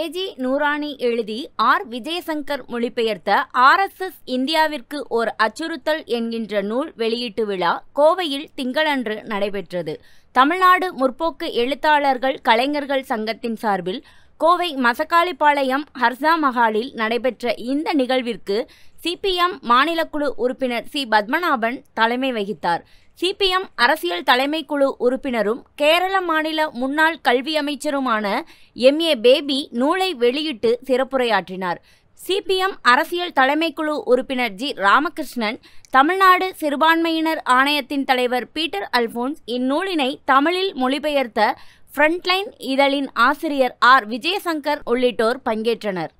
AG Noorani எழுதி R Vijayashankar மொழிபெயர்த்த RSS இந்தியாவிற்கு ஓர் அச்சுறுத்தல் என்கின்ற நூல் வெளியீட்டு விழா கோவையில் திங்களன்று நடைபெற்றது தமிழ்நாடு முற்போக்கு எழுத்தாளர்கள் கலைஞர்கள் சங்கத்தின் சார்பில் கோவை மசக்காளிப்பாளையம் ஹர்சா மஹாலில் நடைபெற்ற இந்த நிகழ்விற்கு சிபிஎம் மாநிலக்குழு உறுப்பினர் சி பத்மநாபன் தலைமை வகித்தார் சிபிஎம் அரசியல் தலைமைக்குழு உறுப்பினரும் கேரள மாநில முன்னாள் கல்வி அமைச்சருமான எம் ஏ பேபி நூலை வெளியிட்டு சிறப்புரையாற்றினார் சிபிஎம் அரசியல் தலைமைக்குழு உறுப்பினர் ஜி ராமகிருஷ்ணன் தமிழ்நாடு சிறுபான்மையினர் ஆணையத்தின் தலைவர் பீட்டர் அல்போன்ஸ் இந்நூலினை தமிழில் மொழிபெயர்த்த ஃப்ரண்ட்லைன் இதழின் ஆசிரியர் ஆர் விஜயசங்கர் உள்ளிட்டோர் பங்கேற்றனர்